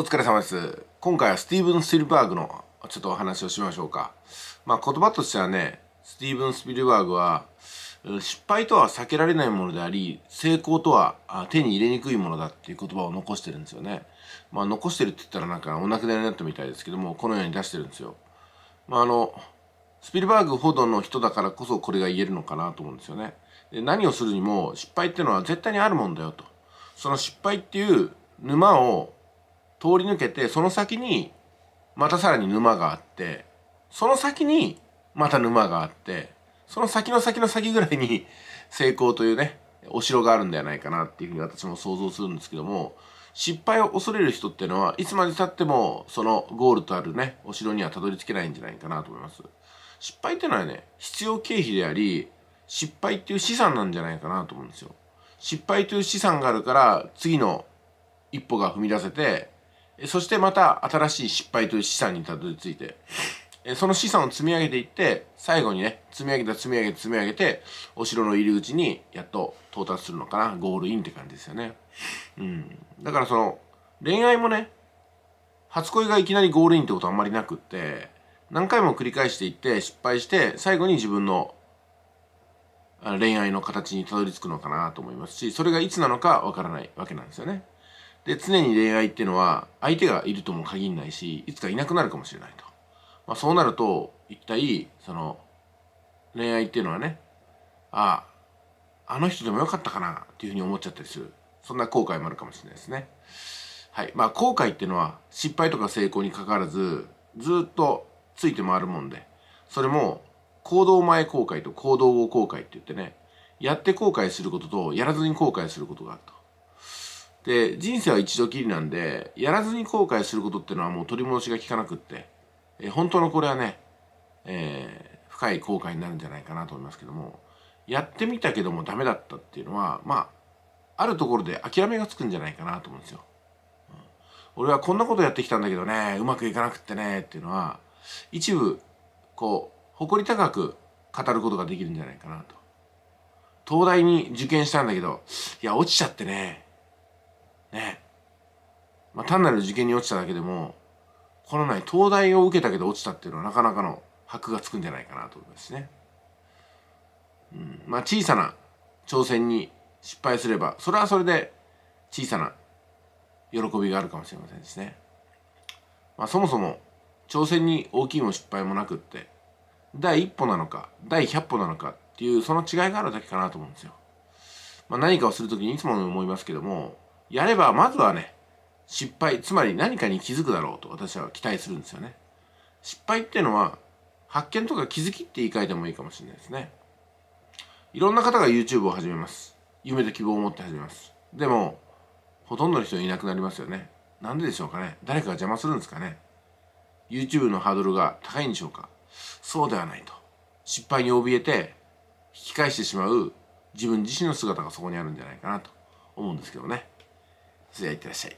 お疲れ様です。今回はスティーブン・スピルバーグのちょっとお話をしましょうか。まあ言葉としてはね、スティーブン・スピルバーグは失敗とは避けられないものであり、成功とは手に入れにくいものだっていう言葉を残してるんですよね。まあ残してるって言ったらなんかお亡くなりになったみたいですけども、このように出してるんですよ。まああの、スピルバーグほどの人だからこそこれが言えるのかなと思うんですよね。で何をするにも失敗っていうのは絶対にあるもんだよと。その失敗っていう沼を通り抜けてその先にまたさらに沼があってその先にまた沼があってその先の先の先ぐらいに成功というねお城があるんではないかなっていうふうに私も想像するんですけども失敗を恐れる人っていうのはいつまでたってもそのゴールとあるねお城にはたどり着けないんじゃないかなと思います失敗っていうのはね必要経費であり失敗っていう資産なんじゃないかなと思うんですよ失敗という資産があるから次の一歩が踏み出せてそしてまた新しい失敗という資産にたどり着いて、その資産を積み上げていって、最後にね、積み上げた積み上げ積み上げて、お城の入り口にやっと到達するのかな、ゴールインって感じですよね。うん。だからその、恋愛もね、初恋がいきなりゴールインってことはあんまりなくって、何回も繰り返していって失敗して、最後に自分の恋愛の形にたどり着くのかなと思いますし、それがいつなのかわからないわけなんですよね。で、常に恋愛っていうのは、相手がいるとも限らないし、いつかいなくなるかもしれないと。まあ、そうなると、一体、その、恋愛っていうのはね、ああ、あの人でもよかったかな、っていうふうに思っちゃったりする。そんな後悔もあるかもしれないですね。はい。まあ、後悔っていうのは、失敗とか成功にかかわらず、ずっとついて回るもんで、それも、行動前後悔と行動後後悔って言ってね、やって後悔することと、やらずに後悔することがあると。で人生は一度きりなんでやらずに後悔することっていうのはもう取り戻しが効かなくって、え本当のこれはね、えー、深い後悔になるんじゃないかなと思いますけどもやってみたけどもダメだったっていうのはまああるところで諦めがつくんじゃないかなと思うんですよ。うん、俺はこんなことやってきたんだけどねうまくいかなくってねっていうのは一部こう誇り高く語ることができるんじゃないかなと。東大に受験したんだけどいや落ちちゃってねねまあ、単なる受験に落ちただけでもこのない東大を受けたけど落ちたっていうのはなかなかの箔がつくんじゃないかなと思いますね。うん、まあ小さな挑戦に失敗すればそれはそれで小さな喜びがあるかもしれませんですね。まあ、そもそも挑戦に大きいも失敗もなくって第一歩なのか第100歩なのかっていうその違いがあるだけかなと思うんですよ。まあ、何かをする時にいつも思いますけどもやればまずはね失敗つまり何かに気づくだろうと私は期待するんですよね失敗っていうのは発見とか気づきって言い換えてもいいかもしれないですねいろんな方が YouTube を始めます夢と希望を持って始めますでもほとんどの人いなくなりますよねなんででしょうかね誰かが邪魔するんですかね YouTube のハードルが高いんでしょうかそうではないと失敗に怯えて引き返してしまう自分自身の姿がそこにあるんじゃないかなと思うんですけどねそれではいってらっしゃい。